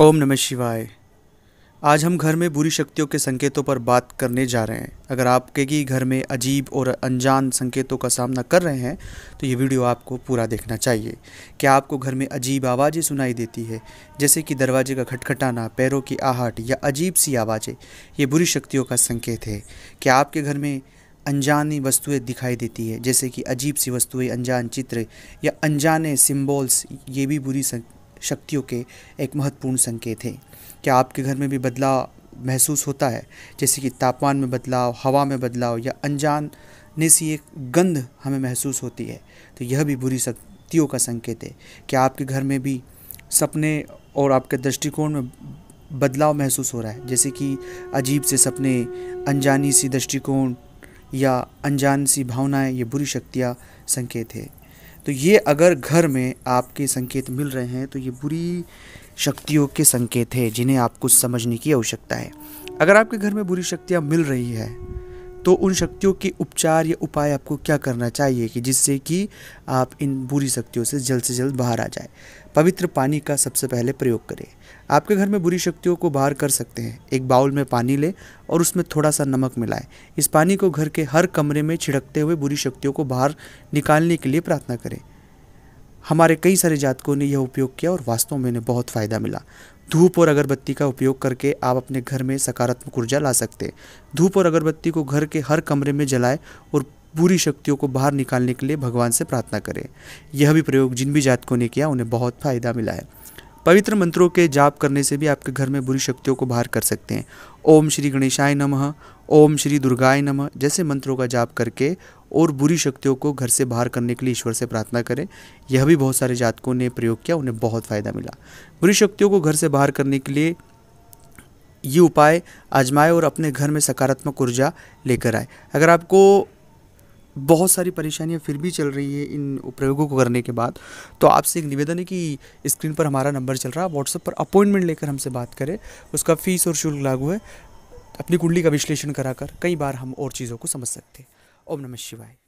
ओम नमः शिवाय आज हम घर में बुरी शक्तियों के संकेतों पर बात करने जा रहे हैं अगर आपके ही घर में अजीब और अनजान संकेतों का सामना कर रहे हैं तो ये वीडियो आपको पूरा देखना चाहिए क्या आपको घर में अजीब आवाज़ें सुनाई देती है जैसे कि दरवाजे का खटखटाना पैरों की आहट या अजीब सी आवाज़ें ये बुरी शक्तियों का संकेत है क्या आपके घर में अनजानी वस्तुएं दिखाई देती है जैसे कि अजीब सी वस्तुएं अनजान चित्र या अनजाने सिंबल्स ये भी बुरी शक्तियों के एक महत्वपूर्ण संकेत हैं क्या आपके घर में भी बदलाव महसूस होता है जैसे कि तापमान में बदलाव हवा में बदलाव या अनजान ने सी एक गंध हमें महसूस होती है तो यह भी बुरी शक्तियों का संकेत है क्या आपके घर में भी सपने और आपके दृष्टिकोण में बदलाव महसूस हो रहा है जैसे कि अजीब से सपने अनजानी सी दृष्टिकोण या अनजान सी भावनाएं ये बुरी शक्तियाँ संकेत है तो ये अगर घर में आपके संकेत मिल रहे हैं तो ये बुरी शक्तियों के संकेत हैं जिन्हें आपको समझने की आवश्यकता है अगर आपके घर में बुरी शक्तियाँ मिल रही है तो उन शक्तियों के उपचार या उपाय आपको क्या करना चाहिए कि जिससे कि आप इन बुरी शक्तियों से जल्द से जल्द बाहर आ जाए पवित्र पानी का सबसे पहले प्रयोग करें आपके घर में बुरी शक्तियों को बाहर कर सकते हैं एक बाउल में पानी लें और उसमें थोड़ा सा नमक मिलाएं इस पानी को घर के हर कमरे में छिड़कते हुए बुरी शक्तियों को बाहर निकालने के लिए प्रार्थना करें हमारे कई सारे जातकों ने यह उपयोग किया और वास्तव में इन्हें बहुत फ़ायदा मिला धूप और अगरबत्ती का उपयोग करके आप अपने घर में सकारात्मक ऊर्जा ला सकते हैं धूप और अगरबत्ती को घर के हर कमरे में जलाएं और बुरी शक्तियों को बाहर निकालने के लिए भगवान से प्रार्थना करें यह भी प्रयोग जिन भी जातकों ने किया उन्हें बहुत फायदा मिला है पवित्र मंत्रों के जाप करने से भी आपके घर में बुरी शक्तियों को बाहर कर सकते हैं ओम श्री गणेशाय नमः ओम श्री दुर्गाय नमः जैसे मंत्रों का जाप करके और बुरी शक्तियों को घर से बाहर करने के लिए ईश्वर से प्रार्थना करें यह भी बहुत सारे जातकों ने प्रयोग किया उन्हें बहुत फ़ायदा मिला बुरी शक्तियों को घर से बाहर करने के लिए ये उपाय आजमाए और अपने घर में सकारात्मक ऊर्जा लेकर आए अगर आपको बहुत सारी परेशानियां फिर भी चल रही है इन प्रयोगों को करने के बाद तो आपसे एक निवेदन है कि स्क्रीन पर हमारा नंबर चल रहा है व्हाट्सएप पर अपॉइंटमेंट लेकर हमसे बात करें उसका फीस और शुल्क लागू है अपनी कुंडली का विश्लेषण कराकर कई बार हम और चीज़ों को समझ सकते हैं Ом Намашивай.